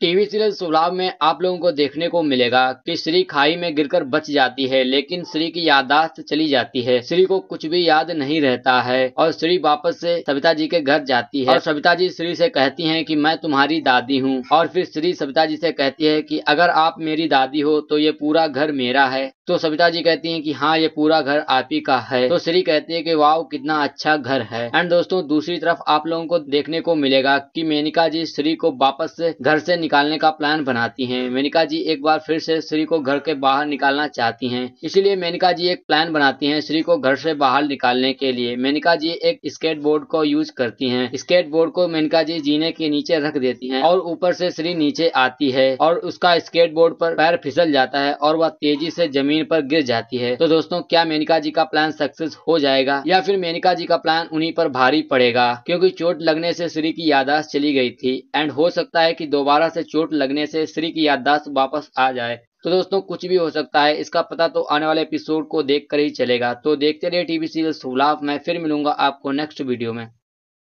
TV serial सुलाव में आप लोगों को देखने को मिलेगा कि श्री खाई में गिरकर बच जाती है लेकिन श्री की यादाश्त चली जाती है श्री को कुछ भी याद नहीं रहता है और श्री वापस से सविता जी के घर जाती है और सविता जी श्री से कहती हैं कि मैं तुम्हारी दादी हूँ और फिर श्री सविता जी से कहती है कि अगर आप मेरी दादी हो तो ये पूरा घर मेरा है तो सविता जी कहती है कि हाँ ये पूरा घर आप ही का है तो श्री कहती है कि वाव कितना अच्छा घर है एंड दोस्तों दूसरी तरफ आप लोगों को देखने को मिलेगा कि मेनिका जी श्री को वापस घर से निकालने का प्लान बनाती हैं मेनिका जी एक बार फिर से श्री को घर के बाहर निकालना चाहती हैं इसलिए मेनिका जी एक प्लान बनाती हैं श्री को घर से बाहर निकालने के लिए मेनिका जी एक स्केट बोर्ड को यूज करती हैं स्केट बोर्ड को मेनिका जी जीने के नीचे रख देती हैं और ऊपर से श्री नीचे आती है और उसका स्केट बोर्ड पर पैर फिसल जाता है और वह तेजी से जमीन पर गिर जाती है तो दोस्तों क्या मेनिका जी का प्लान सक्सेस हो जाएगा या फिर मेनिका जी का प्लान उन्हीं पर भारी पड़ेगा क्योंकि चोट लगने से श्री की यादाश्त चली गई थी एंड हो सकता है कि दोबारा से चोट लगने से श्री की याददाश्त वापस आ जाए तो दोस्तों कुछ भी हो सकता है इसका पता तो आने वाले एपिसोड को देखकर ही चलेगा तो देखते रहिए टीवी सीरियल सुलाफ मैं फिर मिलूंगा आपको नेक्स्ट वीडियो में